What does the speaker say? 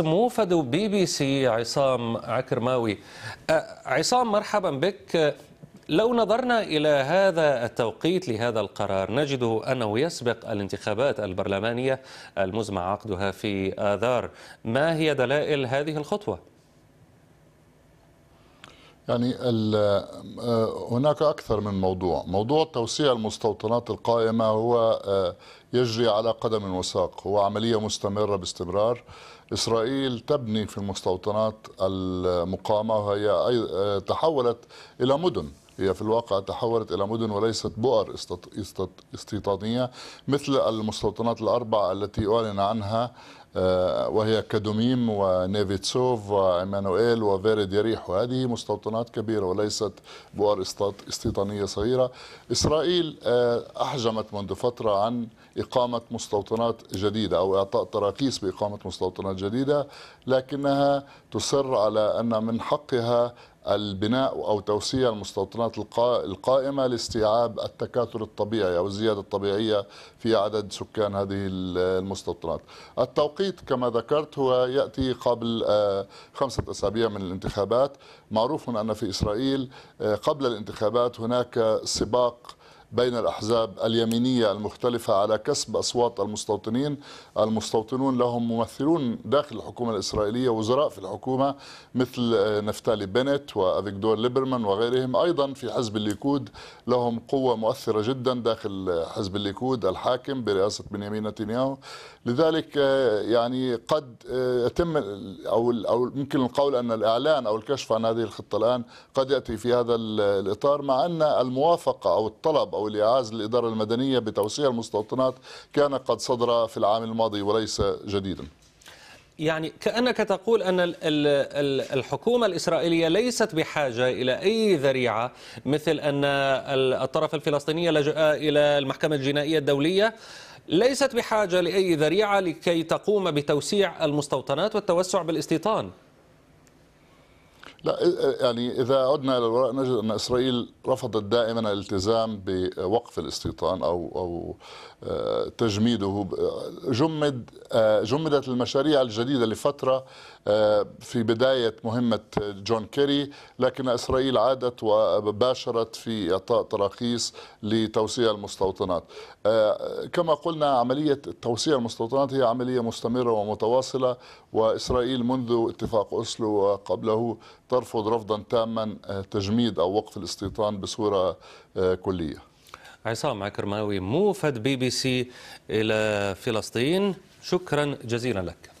موفد بي بي سي عصام عكرماوي أه، عصام مرحبا بك لو نظرنا إلى هذا التوقيت لهذا القرار نجده أنه يسبق الانتخابات البرلمانية المزمع عقدها في آذار ما هي دلائل هذه الخطوة؟ يعني آه، هناك أكثر من موضوع موضوع توسيع المستوطنات القائمة هو آه، يجري على قدم وساق هو عملية مستمرة باستمرار إسرائيل تبني في المستوطنات المقامة وهي آه، تحولت إلى مدن هي في الواقع تحولت إلى مدن وليست بؤر استيطانية مثل المستوطنات الأربع التي أعلن عنها آه، وهي كادوميم ونيفيتسوف وإيمانويل وفيرد يريح وهذه مستوطنات كبيرة وليست بؤر استيطانية صغيرة إسرائيل آه، أحجمت منذ فترة عن إقامة مستوطنات جديدة أو إعطاء تراخيص بإقامة مستوطنات جديدة لكنها تصر على أن من حقها البناء أو توسيع المستوطنات القائمة لاستيعاب التكاثر الطبيعي أو الزيادة الطبيعية في عدد سكان هذه المستوطنات التوقيت كما ذكرت هو يأتي قبل آه، خمسة أسابيع من الانتخابات معروف أن في إسرائيل آه، قبل الانتخابات هناك سباق بين الأحزاب اليمينية المختلفة على كسب أصوات المستوطنين المستوطنون لهم ممثلون داخل الحكومة الإسرائيلية وزراء في الحكومة مثل آه، نفتالي بنت وأفيكدور ليبرمان وغيرهم أيضا في حزب الليكود لهم قوة مؤثرة جدا داخل آه، حزب الليكود الحاكم برئاسة بنيامين نتنياهو لذلك آه، يعني قد يتم أو أو يمكن القول أن الإعلان أو الكشف عن هذه الخطة الآن قد يأتي في هذا الإطار مع أن الموافقة أو الطلب أو أو لإعاز الإدارة المدنية بتوسيع المستوطنات كان قد صدر في العام الماضي وليس جديدا يعني كأنك تقول أن الحكومة الإسرائيلية ليست بحاجة إلى أي ذريعة مثل أن الطرف الفلسطيني لجأ إلى المحكمة الجنائية الدولية ليست بحاجة لأي ذريعة لكي تقوم بتوسيع المستوطنات والتوسع بالاستيطان لا يعني اذا عدنا الى الوراء نجد ان اسرائيل رفضت دائما الالتزام بوقف الاستيطان او او آه، تجميده جمد آه، جمدت المشاريع الجديدة لفترة آه، في بداية مهمة جون كيري لكن إسرائيل عادت وباشرت في إعطاء تراخيص لتوسيع المستوطنات آه، كما قلنا عملية توسيع المستوطنات هي عملية مستمرة ومتواصلة وإسرائيل منذ اتفاق أسلو وقبله ترفض رفضا تاما تجميد أو وقف الاستيطان بصورة كلية عصام عكرماوي موفد بي بي سي إلى فلسطين شكرا جزيلا لك